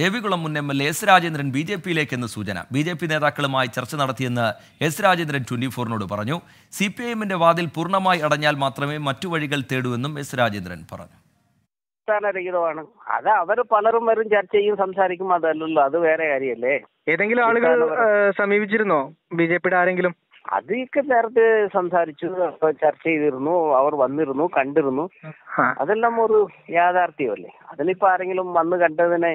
ദേവികുളം മുൻ M L A S Rajendran B J പിയിലേക്കെന്ന് സൂചന ബി ജെ പി നേതാക്കളുമായി ചർച്ച നടത്തിയെന്ന് എസ് രാജേന്ദ്രൻ ട്വൻറ്റി ഫോറിനോട് പറഞ്ഞു സി പി എമ്മിന്റെ വാതിൽ പൂർണ്ണമായി അടഞ്ഞാൽ മാത്രമേ മറ്റു വഴികൾ തേടുവെന്നും എസ് രാജേന്ദ്രൻ പറഞ്ഞു ാണ് അത് അവർ പലരും വരും ചർച്ച ചെയ്യും സംസാരിക്കും അതല്ലല്ലോ അത് വേറെ കാര്യല്ലേ ഏതെങ്കിലും ആളുകൾ സമീപിച്ചിരുന്നോ ബി ജെ പിയുടെ ആരെങ്കിലും അതൊക്കെ നേരത്തെ സംസാരിച്ചു ചർച്ച ചെയ്തിരുന്നു അവർ വന്നിരുന്നു കണ്ടിരുന്നു അതെല്ലാം ഒരു യാഥാർത്ഥ്യമല്ലേ അതിലിപ്പോ ആരെങ്കിലും വന്ന് കണ്ടതിനെ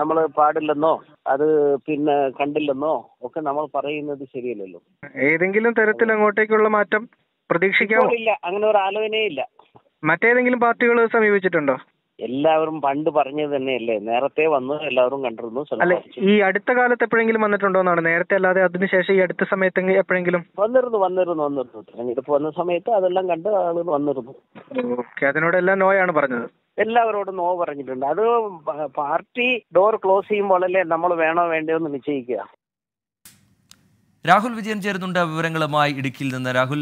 നമ്മൾ പാടില്ലെന്നോ അത് പിന്നെ കണ്ടില്ലെന്നോ ഒക്കെ നമ്മൾ പറയുന്നത് ശരിയല്ലല്ലോ ഏതെങ്കിലും തരത്തിൽ അങ്ങോട്ടേക്കുള്ള മാറ്റം പ്രതീക്ഷിക്കാമോ ഇല്ല അങ്ങനെ ഒരു ആലോചനയില്ല മറ്റേതെങ്കിലും പാർട്ടികൾ സമീപിച്ചിട്ടുണ്ടോ എല്ലാവരും പണ്ട് പറഞ്ഞത് തന്നെയല്ലേ നേരത്തെ വന്നു എല്ലാവരും കണ്ടിരുന്നു അല്ല ഈ അടുത്ത കാലത്ത് എപ്പോഴെങ്കിലും വന്നിട്ടുണ്ടോ എന്നാണ് നേരത്തെ അല്ലാതെ അതിനുശേഷം ഈ അടുത്ത സമയത്ത് എപ്പോഴെങ്കിലും വന്നിരുന്നു വന്നിരുന്നു വന്നിരുന്നു തെരഞ്ഞെടുപ്പ് വന്ന സമയത്ത് അതെല്ലാം കണ്ട് ആളുകൾ വന്നിരുന്നു ഓക്കെ അതിനോടെല്ലാം നോയാണ് പറഞ്ഞത് എല്ലാവരോടും നോ പറഞ്ഞിട്ടുണ്ട് അത് പാർട്ടി ഡോർ ക്ലോസ് ചെയ്യുമ്പോഴല്ലേ നമ്മൾ വേണോ വേണ്ടോ എന്ന് നിശ്ചയിക്കുക രാഹുൽ വിജയൻ ചേരുന്നുണ്ട് വിവരങ്ങളുമായി ഇടുക്കിയിൽ നിന്ന് Rahul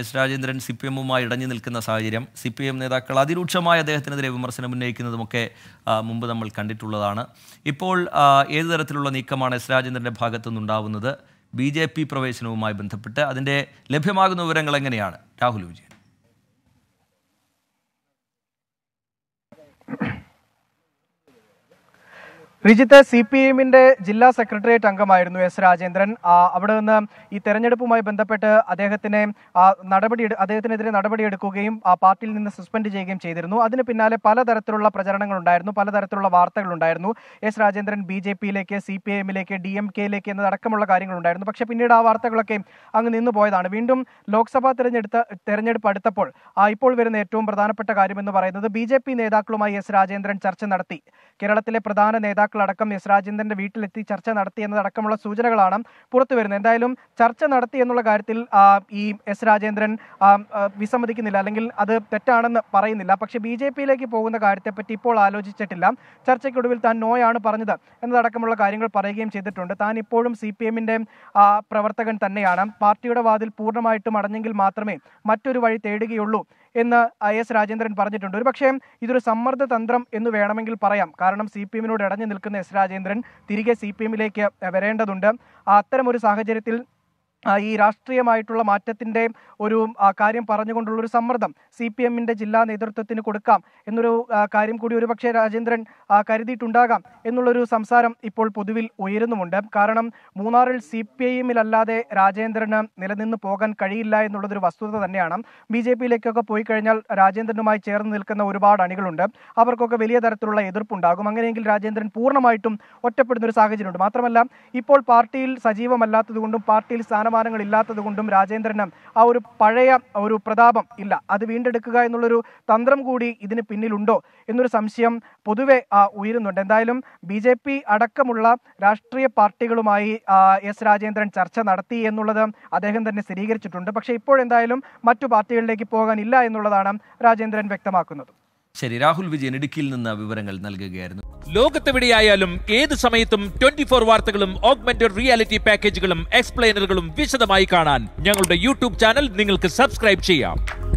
S Rajendran C P എമ്മുമായി ഇടഞ്ഞു നിൽക്കുന്ന സാഹചര്യം സി പി എം നേതാക്കൾ അതിരൂക്ഷമായ അദ്ദേഹത്തിനെതിരെ വിമർശനം ഉന്നയിക്കുന്നതുമൊക്കെ മുമ്പ് നമ്മൾ കണ്ടിട്ടുള്ളതാണ് ഇപ്പോൾ ഏതു തരത്തിലുള്ള നീക്കമാണ് എസ് രാജേന്ദ്രൻ്റെ ഭാഗത്തുനിന്നുണ്ടാവുന്നത് ബി ജെ പി പ്രവേശനവുമായി ബന്ധപ്പെട്ട് അതിൻ്റെ ലഭ്യമാകുന്ന വിവരങ്ങൾ എങ്ങനെയാണ് രാഹുൽ വിജയൻ റിജിത്ത് സി പി എമ്മിന്റെ ജില്ലാ സെക്രട്ടേറിയറ്റ് അംഗമായിരുന്നു എസ് രാജേന്ദ്രൻ അവിടെ നിന്ന് ഈ തെരഞ്ഞെടുപ്പുമായി ബന്ധപ്പെട്ട് അദ്ദേഹത്തിനെ നടപടി അദ്ദേഹത്തിനെതിരെ നടപടിയെടുക്കുകയും ആ പാർട്ടിയിൽ നിന്ന് സസ്പെൻഡ് ചെയ്യുകയും ചെയ്തിരുന്നു അതിന് പിന്നാലെ പലതരത്തിലുള്ള ഉണ്ടായിരുന്നു പലതരത്തിലുള്ള വാർത്തകളുണ്ടായിരുന്നു എസ് രാജേന്ദ്രൻ ബി ജെ പിയിലേക്ക് സി പി എമ്മിലേക്ക് ഡി എം കെയിലേക്ക് എന്നതടക്കമുള്ള കാര്യങ്ങളുണ്ടായിരുന്നു പക്ഷേ പിന്നീട് ആ വാർത്തകളൊക്കെ അങ്ങ് നിന്ന് പോയതാണ് വീണ്ടും ലോക്സഭാ തെരഞ്ഞെടുത്ത തെരഞ്ഞെടുപ്പ് അടുത്തപ്പോൾ ഇപ്പോൾ വരുന്ന ഏറ്റവും പ്രധാനപ്പെട്ട കാര്യമെന്ന് പറയുന്നത് ബി നേതാക്കളുമായി എസ് രാജേന്ദ്രൻ ചർച്ച നടത്തി കേരളത്തിലെ പ്രധാന നേതാക്കൾ നേതാക്കളടക്കം എസ് രാജേന്ദ്രന്റെ വീട്ടിലെത്തി ചർച്ച നടത്തി എന്നതടക്കമുള്ള സൂചനകളാണ് പുറത്തുവരുന്നത് എന്തായാലും ചർച്ച നടത്തി എന്നുള്ള കാര്യത്തിൽ ഈ എസ് രാജേന്ദ്രൻ വിസമ്മതിക്കുന്നില്ല അല്ലെങ്കിൽ അത് തെറ്റാണെന്ന് പറയുന്നില്ല പക്ഷേ ബി ജെ പിയിലേക്ക് പോകുന്ന കാര്യത്തെപ്പറ്റി ഇപ്പോൾ ആലോചിച്ചിട്ടില്ല ചർച്ചയ്ക്കൊടുവിൽ താൻ നോയാണ് പറഞ്ഞത് എന്നതടക്കമുള്ള കാര്യങ്ങൾ പറയുകയും ചെയ്തിട്ടുണ്ട് താൻ ഇപ്പോഴും സി പി എമ്മിന്റെ പ്രവർത്തകൻ തന്നെയാണ് പാർട്ടിയുടെ വാതിൽ പൂർണ്ണമായിട്ടും അടഞ്ഞെങ്കിൽ മാത്രമേ മറ്റൊരു വഴി തേടുകയുള്ളൂ എന്ന് എസ് രാജേന്ദ്രൻ പറഞ്ഞിട്ടുണ്ട് ഒരു പക്ഷേ ഇതൊരു സമ്മർദ്ദ തന്ത്രം എന്ന് വേണമെങ്കിൽ പറയാം കാരണം സി പി എമ്മിനോട് ഇടഞ്ഞു നിൽക്കുന്ന എസ് രാജേന്ദ്രൻ തിരികെ സി പി എമ്മിലേക്ക് വരേണ്ടതുണ്ട് ഒരു സാഹചര്യത്തിൽ ഈ രാഷ്ട്രീയമായിട്ടുള്ള മാറ്റത്തിൻ്റെ ഒരു കാര്യം പറഞ്ഞുകൊണ്ടുള്ളൊരു സമ്മർദ്ദം സി പി എമ്മിൻ്റെ ജില്ലാ നേതൃത്വത്തിന് കൊടുക്കാം എന്നൊരു കാര്യം കൂടി ഒരുപക്ഷെ രാജേന്ദ്രൻ കരുതിയിട്ടുണ്ടാകാം എന്നുള്ളൊരു സംസാരം ഇപ്പോൾ പൊതുവിൽ ഉയരുന്നുമുണ്ട് കാരണം മൂന്നാറിൽ സി പി ഐ എമ്മിലല്ലാതെ രാജേന്ദ്രന് നിലനിന്ന് പോകാൻ കഴിയില്ല എന്നുള്ളൊരു വസ്തുത തന്നെയാണ് ബി ജെ പിയിലേക്കൊക്കെ പോയി കഴിഞ്ഞാൽ രാജേന്ദ്രനുമായി ചേർന്ന് നിൽക്കുന്ന ഒരുപാട് അണികളുണ്ട് അവർക്കൊക്കെ വലിയ തരത്തിലുള്ള എതിർപ്പുണ്ടാകും അങ്ങനെയെങ്കിൽ രാജേന്ദ്രൻ പൂർണ്ണമായിട്ടും ഒറ്റപ്പെടുന്ന ഒരു സാഹചര്യമുണ്ട് മാത്രമല്ല ഇപ്പോൾ പാർട്ടിയിൽ സജീവമല്ലാത്തതുകൊണ്ടും പാർട്ടിയിൽ സ്ഥാനം സ്ഥാനമാനങ്ങൾ ഇല്ലാത്തത് കൊണ്ടും രാജേന്ദ്രന് ആ ഒരു പഴയ ഒരു പ്രതാപം ഇല്ല അത് വീണ്ടെടുക്കുക എന്നുള്ളൊരു തന്ത്രം കൂടി ഇതിന് പിന്നിലുണ്ടോ എന്നൊരു സംശയം പൊതുവെ ഉയരുന്നുണ്ട് എന്തായാലും ബി ജെ പി അടക്കമുള്ള രാഷ്ട്രീയ പാർട്ടികളുമായി എസ് രാജേന്ദ്രൻ ചർച്ച നടത്തി എന്നുള്ളത് അദ്ദേഹം തന്നെ സ്ഥിരീകരിച്ചിട്ടുണ്ട് പക്ഷേ ഇപ്പോഴെന്തായാലും മറ്റു പാർട്ടികളിലേക്ക് പോകാനില്ല എന്നുള്ളതാണ് രാജേന്ദ്രൻ വ്യക്തമാക്കുന്നത് ശരി രാഹുൽ വിജയൻ ഇടുക്കിയിൽ നിന്ന് വിവരങ്ങൾ നൽകുകയായിരുന്നു ലോകത്തെവിടെയായാലും ഏത് സമയത്തും ട്വന്റി ഫോർ വാർത്തകളും ഓഗ്മെന്റഡ് റിയാലിറ്റി പാക്കേജുകളും എക്സ്പ്ലെയിനറുകളും വിശദമായി കാണാൻ ഞങ്ങളുടെ യൂട്യൂബ് ചാനൽ നിങ്ങൾക്ക് സബ്സ്ക്രൈബ് ചെയ്യാം